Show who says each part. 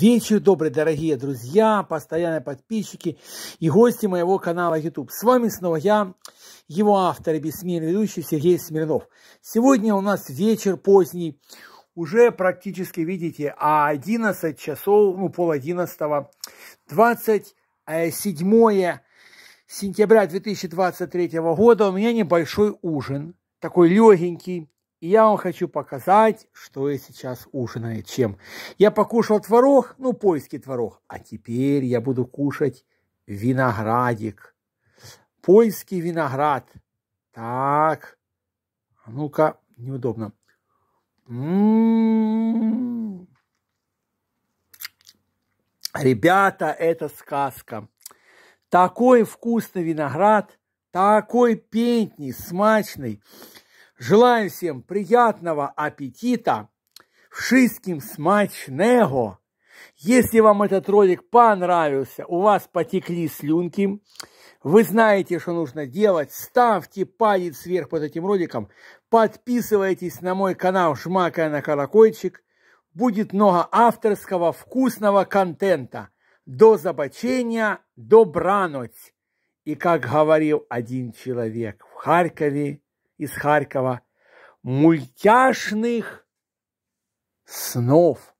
Speaker 1: Вечер добрый, дорогие друзья, постоянные подписчики и гости моего канала YouTube. С вами снова я, его автор и бессмертный ведущий Сергей Смирнов. Сегодня у нас вечер поздний, уже практически, видите, а 11 часов, ну, пол 11, 27 сентября 2023 года у меня небольшой ужин, такой легенький, и я вам хочу показать, что я сейчас ужинаю чем. Я покушал творог, ну, польский творог. А теперь я буду кушать виноградик. Польский виноград. Так. А ну-ка, неудобно. М -м -м. Ребята, это сказка. Такой вкусный виноград, такой пентний, смачный. Желаю всем приятного аппетита, всем смачного. Если вам этот ролик понравился, у вас потекли слюнки, вы знаете, что нужно делать, ставьте палец вверх под этим роликом, подписывайтесь на мой канал, жмакая на колокольчик. Будет много авторского, вкусного контента. До забочения, добрануть. И как говорил один человек в Харькове, из Харькова мультяшных снов.